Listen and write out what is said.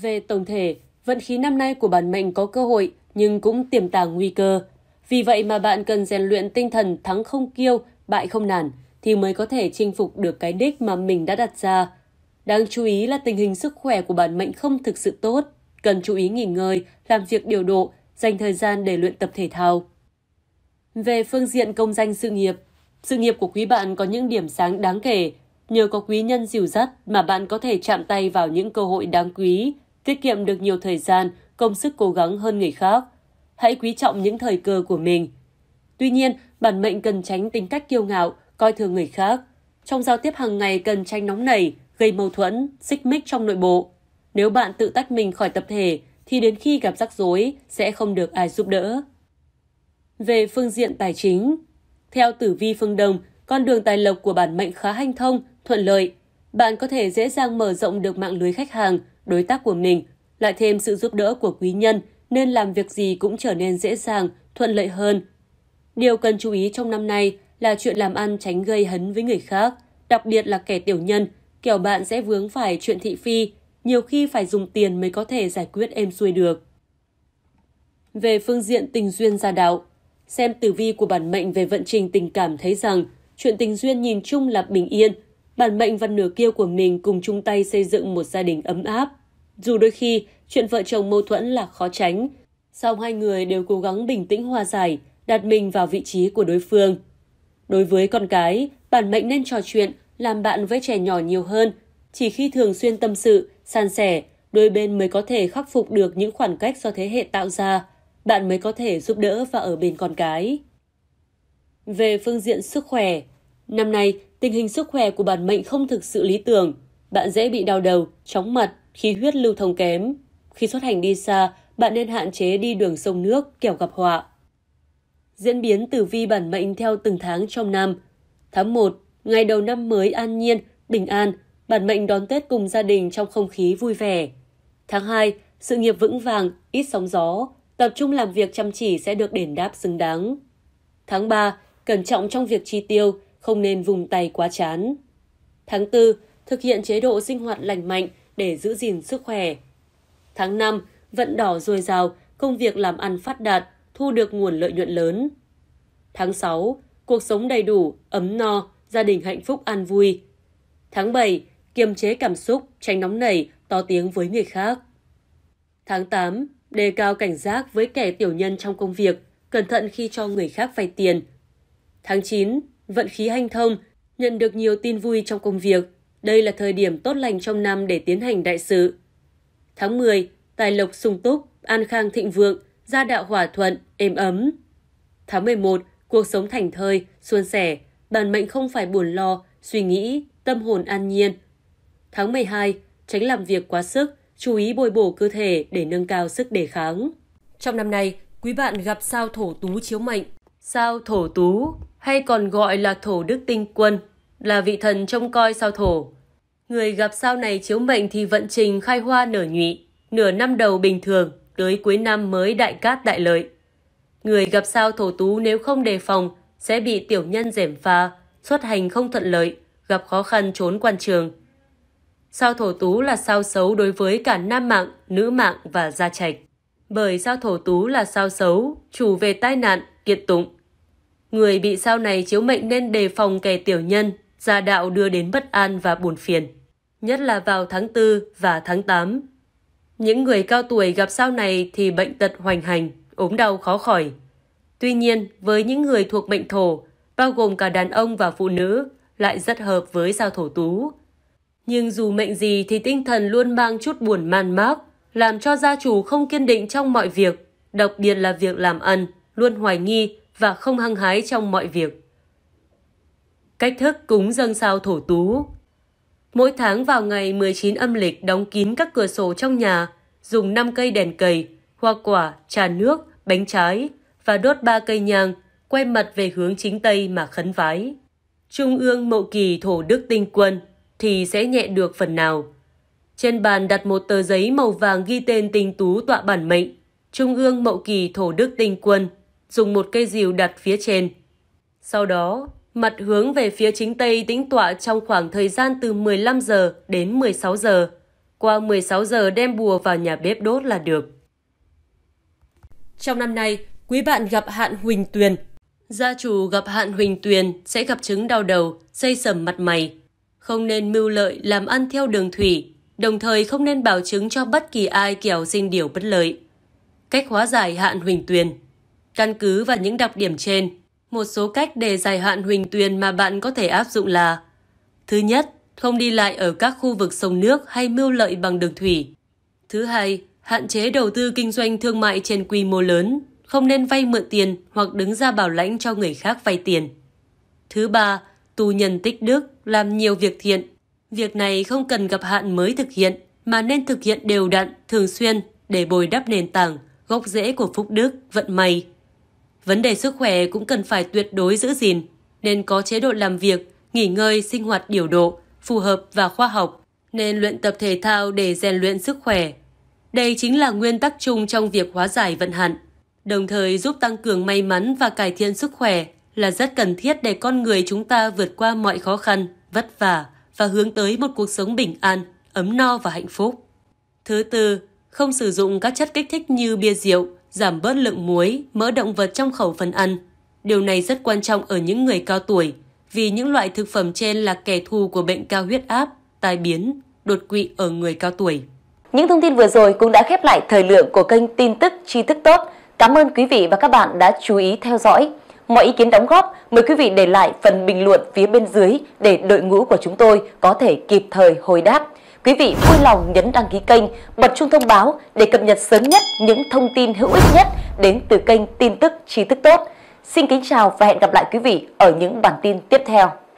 Về tổng thể, vận khí năm nay của bản mệnh có cơ hội nhưng cũng tiềm tàng nguy cơ. Vì vậy mà bạn cần rèn luyện tinh thần thắng không kiêu, bại không nản thì mới có thể chinh phục được cái đích mà mình đã đặt ra. Đáng chú ý là tình hình sức khỏe của bản mệnh không thực sự tốt, cần chú ý nghỉ ngơi, làm việc điều độ, dành thời gian để luyện tập thể thao. Về phương diện công danh sự nghiệp, sự nghiệp của quý bạn có những điểm sáng đáng kể, nhờ có quý nhân dìu dắt mà bạn có thể chạm tay vào những cơ hội đáng quý, tiết kiệm được nhiều thời gian, công sức cố gắng hơn người khác. Hãy quý trọng những thời cơ của mình. Tuy nhiên, bản mệnh cần tránh tính cách kiêu ngạo, coi thường người khác. Trong giao tiếp hàng ngày cần tránh nóng nảy, gây mâu thuẫn, xích mích trong nội bộ. Nếu bạn tự tách mình khỏi tập thể, thì đến khi gặp rắc rối sẽ không được ai giúp đỡ. Về phương diện tài chính, theo tử vi phương Đông, con đường tài lộc của bản mệnh khá hanh thông, thuận lợi. Bạn có thể dễ dàng mở rộng được mạng lưới khách hàng, đối tác của mình, lại thêm sự giúp đỡ của quý nhân nên làm việc gì cũng trở nên dễ dàng, thuận lợi hơn. Điều cần chú ý trong năm nay là chuyện làm ăn tránh gây hấn với người khác, đặc biệt là kẻ tiểu nhân, kiểu bạn sẽ vướng phải chuyện thị phi, nhiều khi phải dùng tiền mới có thể giải quyết êm xuôi được. Về phương diện tình duyên gia đạo, xem tử vi của bản mệnh về vận trình tình cảm thấy rằng chuyện tình duyên nhìn chung là bình yên, bản mệnh và nửa kia của mình cùng chung tay xây dựng một gia đình ấm áp. Dù đôi khi, chuyện vợ chồng mâu thuẫn là khó tránh, song hai người đều cố gắng bình tĩnh hòa giải, đặt mình vào vị trí của đối phương. Đối với con cái, bản mệnh nên trò chuyện, làm bạn với trẻ nhỏ nhiều hơn. Chỉ khi thường xuyên tâm sự, san sẻ, đôi bên mới có thể khắc phục được những khoảng cách do thế hệ tạo ra, bạn mới có thể giúp đỡ và ở bên con cái. Về phương diện sức khỏe, năm nay tình hình sức khỏe của bản mệnh không thực sự lý tưởng, bạn dễ bị đau đầu, chóng mặt, khi huyết lưu thông kém. Khi xuất hành đi xa, bạn nên hạn chế đi đường sông nước kẻo gặp họa. Diễn biến tử vi bản mệnh theo từng tháng trong năm. Tháng 1, ngày đầu năm mới an nhiên, bình an, bản mệnh đón Tết cùng gia đình trong không khí vui vẻ. Tháng 2, sự nghiệp vững vàng, ít sóng gió, tập trung làm việc chăm chỉ sẽ được đền đáp xứng đáng. Tháng 3, cẩn trọng trong việc chi tiêu, không nên vùng tay quá chán. Tháng 4, thực hiện chế độ sinh hoạt lành mạnh, để giữ gìn sức khỏe. Tháng 5, vận đỏ dồi dào, công việc làm ăn phát đạt, thu được nguồn lợi nhuận lớn. Tháng 6, cuộc sống đầy đủ, ấm no, gia đình hạnh phúc an vui. Tháng 7, kiềm chế cảm xúc, tránh nóng nảy, to tiếng với người khác. Tháng 8, đề cao cảnh giác với kẻ tiểu nhân trong công việc, cẩn thận khi cho người khác vay tiền. Tháng 9, vận khí hanh thông, nhận được nhiều tin vui trong công việc, đây là thời điểm tốt lành trong năm để tiến hành đại sự. Tháng 10, tài lộc sung túc, an khang thịnh vượng, gia đạo hòa thuận, êm ấm. Tháng 11, cuộc sống thành thơi, xuân sẻ, bản mệnh không phải buồn lo, suy nghĩ, tâm hồn an nhiên. Tháng 12, tránh làm việc quá sức, chú ý bồi bổ cơ thể để nâng cao sức đề kháng. Trong năm nay, quý bạn gặp sao thổ tú chiếu mệnh, sao thổ tú hay còn gọi là thổ đức tinh quân là vị thần trông coi sao thổ. Người gặp sao này chiếu mệnh thì vận trình khai hoa nở nhụy, nửa năm đầu bình thường, tới cuối năm mới đại cát đại lợi. Người gặp sao thổ tú nếu không đề phòng sẽ bị tiểu nhân dẻm pha, xuất hành không thuận lợi, gặp khó khăn trốn quan trường. Sao thổ tú là sao xấu đối với cả nam mạng, nữ mạng và gia trạch. Bởi sao thổ tú là sao xấu, chủ về tai nạn, kiện tụng. Người bị sao này chiếu mệnh nên đề phòng kẻ tiểu nhân, gia đạo đưa đến bất an và buồn phiền, nhất là vào tháng 4 và tháng 8. Những người cao tuổi gặp sao này thì bệnh tật hoành hành, ốm đau khó khỏi. Tuy nhiên, với những người thuộc mệnh thổ, bao gồm cả đàn ông và phụ nữ, lại rất hợp với sao thổ tú. Nhưng dù mệnh gì thì tinh thần luôn mang chút buồn man mác, làm cho gia chủ không kiên định trong mọi việc, đặc biệt là việc làm ăn, luôn hoài nghi và không hăng hái trong mọi việc. Cách thức cúng dâng sao thổ tú. Mỗi tháng vào ngày 19 âm lịch đóng kín các cửa sổ trong nhà, dùng 5 cây đèn cầy, hoa quả, trà nước, bánh trái và đốt 3 cây nhang, quay mặt về hướng chính Tây mà khấn vái. Trung ương mậu kỳ thổ đức tinh quân thì sẽ nhẹ được phần nào. Trên bàn đặt một tờ giấy màu vàng ghi tên tinh tú tọa bản mệnh, Trung ương mậu kỳ thổ đức tinh quân, dùng một cây rìu đặt phía trên. Sau đó, Mặt hướng về phía chính Tây tĩnh tọa trong khoảng thời gian từ 15 giờ đến 16 giờ. Qua 16 giờ đem bùa vào nhà bếp đốt là được. Trong năm nay, quý bạn gặp hạn huỳnh tuyền. Gia chủ gặp hạn huỳnh tuyền sẽ gặp chứng đau đầu, xây sầm mặt mày. Không nên mưu lợi làm ăn theo đường thủy, đồng thời không nên bảo chứng cho bất kỳ ai kẻo sinh điều bất lợi. Cách hóa giải hạn huỳnh tuyền Căn cứ vào những đặc điểm trên, một số cách để dài hạn huỳnh tuyền mà bạn có thể áp dụng là Thứ nhất, không đi lại ở các khu vực sông nước hay mưu lợi bằng đường thủy. Thứ hai, hạn chế đầu tư kinh doanh thương mại trên quy mô lớn, không nên vay mượn tiền hoặc đứng ra bảo lãnh cho người khác vay tiền. Thứ ba, tu nhân tích đức, làm nhiều việc thiện. Việc này không cần gặp hạn mới thực hiện, mà nên thực hiện đều đặn, thường xuyên để bồi đắp nền tảng, gốc rễ của phúc đức, vận may, Vấn đề sức khỏe cũng cần phải tuyệt đối giữ gìn, nên có chế độ làm việc, nghỉ ngơi, sinh hoạt điều độ, phù hợp và khoa học, nên luyện tập thể thao để rèn luyện sức khỏe. Đây chính là nguyên tắc chung trong việc hóa giải vận hạn, đồng thời giúp tăng cường may mắn và cải thiện sức khỏe là rất cần thiết để con người chúng ta vượt qua mọi khó khăn, vất vả và hướng tới một cuộc sống bình an, ấm no và hạnh phúc. Thứ tư, không sử dụng các chất kích thích như bia rượu, giảm bớt lượng muối, mỡ động vật trong khẩu phần ăn. Điều này rất quan trọng ở những người cao tuổi, vì những loại thực phẩm trên là kẻ thù của bệnh cao huyết áp, tai biến, đột quỵ ở người cao tuổi. Những thông tin vừa rồi cũng đã khép lại thời lượng của kênh tin tức tri thức tốt. Cảm ơn quý vị và các bạn đã chú ý theo dõi. Mọi ý kiến đóng góp, mời quý vị để lại phần bình luận phía bên dưới để đội ngũ của chúng tôi có thể kịp thời hồi đáp. Quý vị vui lòng nhấn đăng ký kênh, bật chuông thông báo để cập nhật sớm nhất những thông tin hữu ích nhất đến từ kênh tin tức trí thức tốt. Xin kính chào và hẹn gặp lại quý vị ở những bản tin tiếp theo.